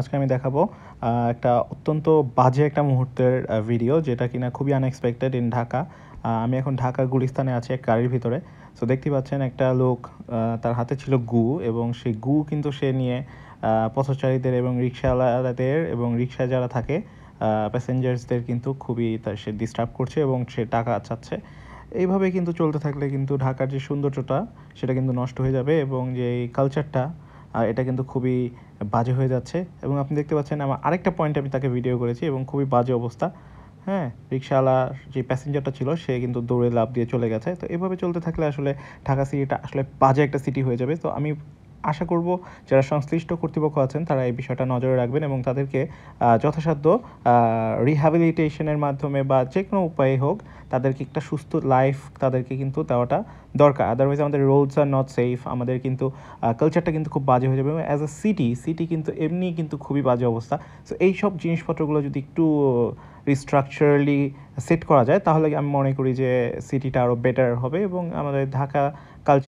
আজকে আমি দেখাবো একটা অত্যন্ত বাজে একটা মুহূর্তের ভিডিও যেটা কিনা খুবই আনএক্সপেক্টেড ইন ঢাকা আমি এখন ঢাকার গুলিস্তানে আছি এক গাড়ির ভিতরে সো দেখতে পাচ্ছেন একটা লোক তার হাতে ছিল গু এবং সেই গু কিন্তু সে নিয়ে পথচারীদের এবং রিক্সাওয়ালাদের এবং রিক্সায় যারা থাকে প্যাসেঞ্জার্সদের কিন্তু খুবই তার সে ডিস্টার্ব করছে এবং সে টাকা চাচ্ছে এইভাবে কিন্তু চলতে থাকলে কিন্তু ঢাকার যে সৌন্দর্যটা সেটা কিন্তু নষ্ট হয়ে যাবে এবং যে কালচারটা আর এটা কিন্তু খুবই বাজে হয়ে যাচ্ছে এবং আপনি দেখতে পাচ্ছেন আমার আরেকটা পয়েন্ট আমি তাকে ভিডিও করেছি এবং খুবই বাজে অবস্থা হ্যাঁ রিক্সাওয়ালা যে প্যাসেঞ্জারটা ছিল সে কিন্তু দৌড়ে লাভ দিয়ে চলে গেছে তো এভাবে চলতে থাকলে আসলে ঢাকা সিটিটা আসলে বাজে একটা সিটি হয়ে যাবে তো আমি আশা করব যারা সংশ্লিষ্ট কর্তৃপক্ষ আছেন তারা এই বিষয়টা নজরে রাখবেন এবং তাদেরকে যথাসাধ্য রিহ্যাবিলিটেশনের মাধ্যমে বা যে কোনো উপায়ে হোক তাদেরকে একটা সুস্থ লাইফ তাদেরকে কিন্তু দেওয়াটা দরকার আদারওয়াইজ আমাদের রোডস আর নট সেফ আমাদের কিন্তু কালচারটা কিন্তু খুব বাজে হয়ে যাবে এবং অ্যাজ আ সিটি সিটি কিন্তু এমনি কিন্তু খুবই বাজে অবস্থা সো এই সব জিনিসপত্রগুলো যদি একটু রিস্ট্রাকচারালি সেট করা যায় তাহলে আমি মনে করি যে সিটিটা আরও বেটার হবে এবং আমাদের ঢাকা কালচার